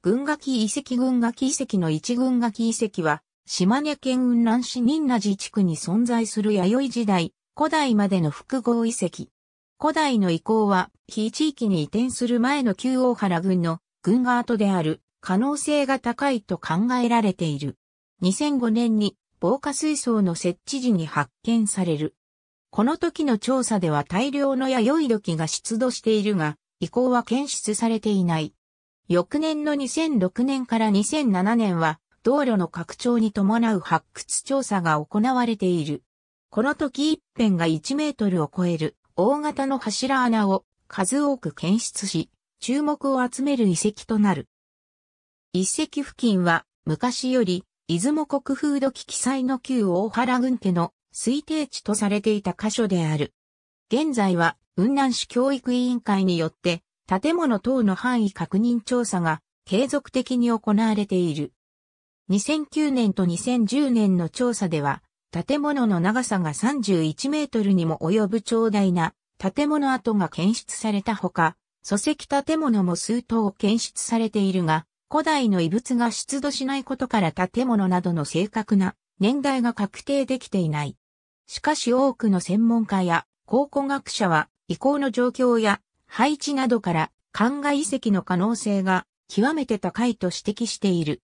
群垣遺跡群垣遺跡の一群垣遺跡は、島根県雲南市仁和寺地区に存在する弥生時代、古代までの複合遺跡。古代の遺構は、非地域に移転する前の旧大原郡の軍が跡である可能性が高いと考えられている。2005年に防火水槽の設置時に発見される。この時の調査では大量の弥生土器が出土しているが、遺構は検出されていない。翌年の2006年から2007年は、道路の拡張に伴う発掘調査が行われている。この時一辺が1メートルを超える大型の柱穴を数多く検出し、注目を集める遺跡となる。遺跡付近は昔より出雲国風土記記載の旧大原郡家の推定地とされていた箇所である。現在は雲南市教育委員会によって建物等の範囲確認調査が継続的に行われている。2009年と2010年の調査では、建物の長さが31メートルにも及ぶ長大な建物跡が検出されたほか、礎石建物も数棟検出されているが、古代の遺物が出土しないことから建物などの正確な年代が確定できていない。しかし多くの専門家や考古学者は遺構の状況や配置などから灌漑遺跡の可能性が極めて高いと指摘している。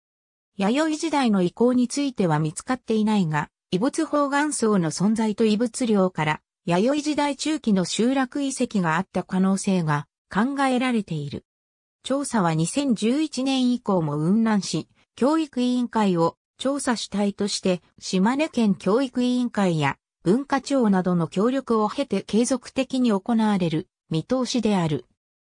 弥生時代の遺構については見つかっていないが、遺物方岩層の存在と遺物量から弥生時代中期の集落遺跡があった可能性が考えられている。調査は2011年以降も雲南市教育委員会を調査主体として島根県教育委員会や文化庁などの協力を経て継続的に行われる見通しである。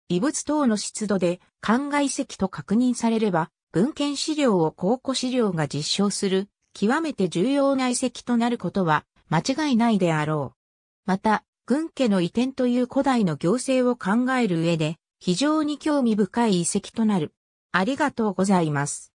異物等の湿度で灌漑石と確認されれば、文献資料を考古資料が実証する、極めて重要な遺跡となることは間違いないであろう。また、軍家の移転という古代の行政を考える上で、非常に興味深い遺跡となる。ありがとうございます。